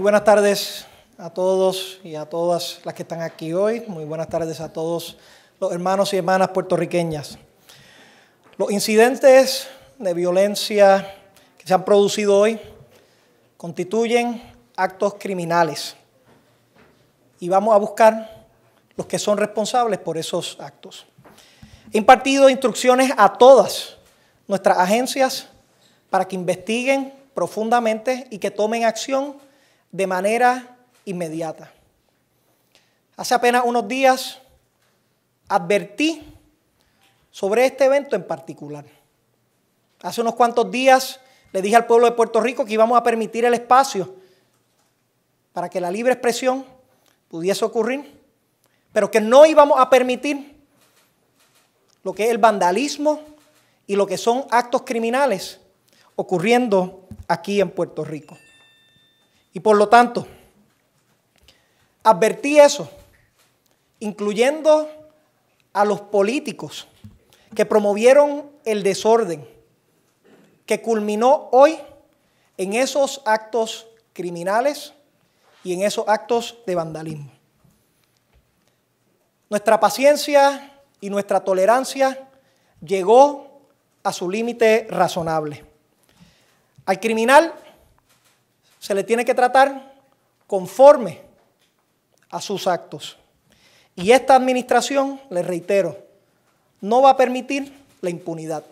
buenas tardes a todos y a todas las que están aquí hoy. Muy buenas tardes a todos los hermanos y hermanas puertorriqueñas. Los incidentes de violencia que se han producido hoy constituyen actos criminales y vamos a buscar los que son responsables por esos actos. He impartido instrucciones a todas nuestras agencias para que investiguen profundamente y que tomen acción de manera inmediata. Hace apenas unos días advertí sobre este evento en particular. Hace unos cuantos días le dije al pueblo de Puerto Rico que íbamos a permitir el espacio para que la libre expresión pudiese ocurrir, pero que no íbamos a permitir lo que es el vandalismo y lo que son actos criminales ocurriendo aquí en Puerto Rico. Y por lo tanto, advertí eso, incluyendo a los políticos que promovieron el desorden, que culminó hoy en esos actos criminales y en esos actos de vandalismo. Nuestra paciencia y nuestra tolerancia llegó a su límite razonable. Al criminal se le tiene que tratar conforme a sus actos. Y esta administración, les reitero, no va a permitir la impunidad.